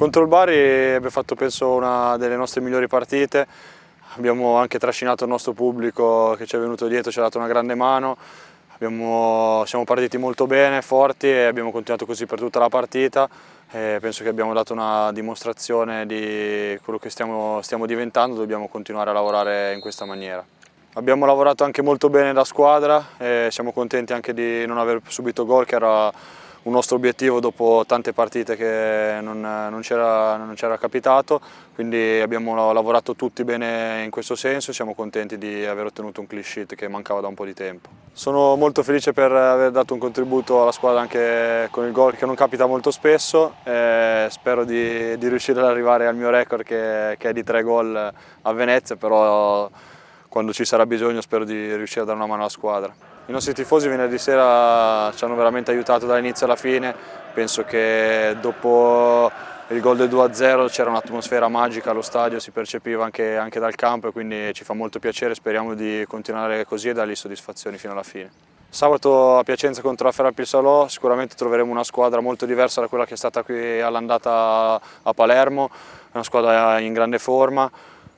Contro il Bari abbiamo fatto penso una delle nostre migliori partite, abbiamo anche trascinato il nostro pubblico che ci è venuto dietro, ci ha dato una grande mano, abbiamo, siamo partiti molto bene, forti e abbiamo continuato così per tutta la partita e penso che abbiamo dato una dimostrazione di quello che stiamo, stiamo diventando, dobbiamo continuare a lavorare in questa maniera. Abbiamo lavorato anche molto bene da squadra e siamo contenti anche di non aver subito gol che era un nostro obiettivo dopo tante partite che non, non c'era capitato, quindi abbiamo lavorato tutti bene in questo senso e siamo contenti di aver ottenuto un clean sheet che mancava da un po' di tempo. Sono molto felice per aver dato un contributo alla squadra anche con il gol che non capita molto spesso, eh, spero di, di, riuscire ad arrivare al mio record che, che è di tre gol a Venezia, però quando ci sarà bisogno spero di riuscire a dare una mano alla squadra. I nostri tifosi venerdì sera ci hanno veramente aiutato dall'inizio alla fine, penso che dopo il gol del 2-0 c'era un'atmosfera magica allo stadio, si percepiva anche, anche dal campo e quindi ci fa molto piacere, speriamo di continuare così e dargli soddisfazioni fino alla fine. Sabato a Piacenza contro la Ferra Pilsalò sicuramente troveremo una squadra molto diversa da quella che è stata qui all'andata a Palermo, una squadra in grande forma,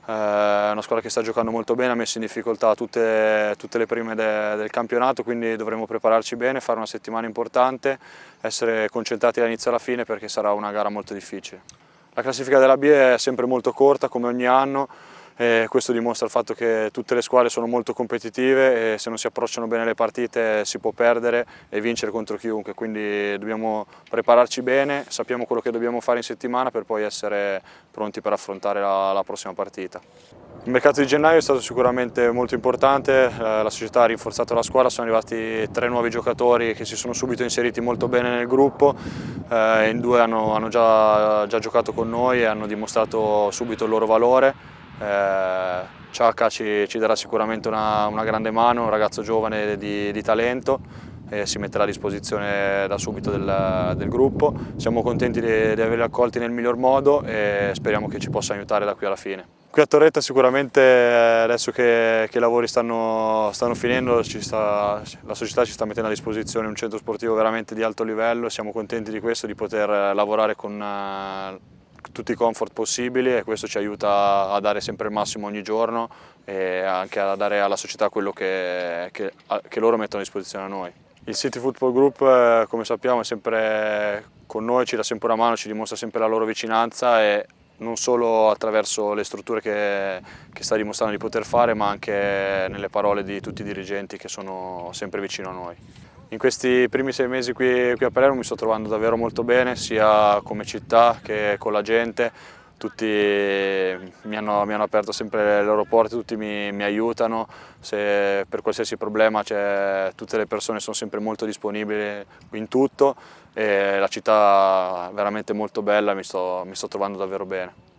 è eh, una squadra che sta giocando molto bene, ha messo in difficoltà tutte, tutte le prime de, del campionato, quindi dovremo prepararci bene, fare una settimana importante, essere concentrati dall'inizio alla fine perché sarà una gara molto difficile. La classifica della B è sempre molto corta come ogni anno, e questo dimostra il fatto che tutte le squadre sono molto competitive e se non si approcciano bene le partite si può perdere e vincere contro chiunque, quindi dobbiamo prepararci bene, sappiamo quello che dobbiamo fare in settimana per poi essere pronti per affrontare la, la prossima partita. Il mercato di gennaio è stato sicuramente molto importante, eh, la società ha rinforzato la squadra, sono arrivati tre nuovi giocatori che si sono subito inseriti molto bene nel gruppo, eh, in due hanno, già giocato con noi e hanno dimostrato subito il loro valore eh, Ciacca ci, ci, darà sicuramente una, una, grande mano, un ragazzo giovane di, di talento e si metterà a disposizione da subito del, del gruppo. Siamo contenti di, di, averli accolti nel miglior modo e speriamo che ci possa aiutare da qui alla fine. Qui a Torretta sicuramente eh, adesso che, che i lavori stanno, stanno finendo sta, la società ci sta mettendo a disposizione un centro sportivo veramente di alto livello, siamo contenti di questo, di poter eh, lavorare con eh, tutti i comfort possibili e questo ci aiuta a dare sempre il massimo ogni giorno e anche a dare alla società quello che, che, che loro mettono a disposizione a noi. Il City Football Group, eh, come sappiamo, è sempre con noi, ci dà sempre una mano, ci dimostra sempre la loro vicinanza e non solo attraverso le strutture che, che, sta dimostrando di poter fare, ma anche nelle parole di tutti i dirigenti che sono sempre vicino a noi. In questi primi sei mesi qui, qui a Palermo mi sto trovando davvero molto bene, sia come città che con la gente, tutti mi hanno, mi hanno, aperto sempre le loro porte, tutti mi, mi aiutano, Se per qualsiasi problema cioè, tutte le persone sono sempre molto disponibili in tutto e la città è veramente molto bella, mi sto, mi sto trovando davvero bene.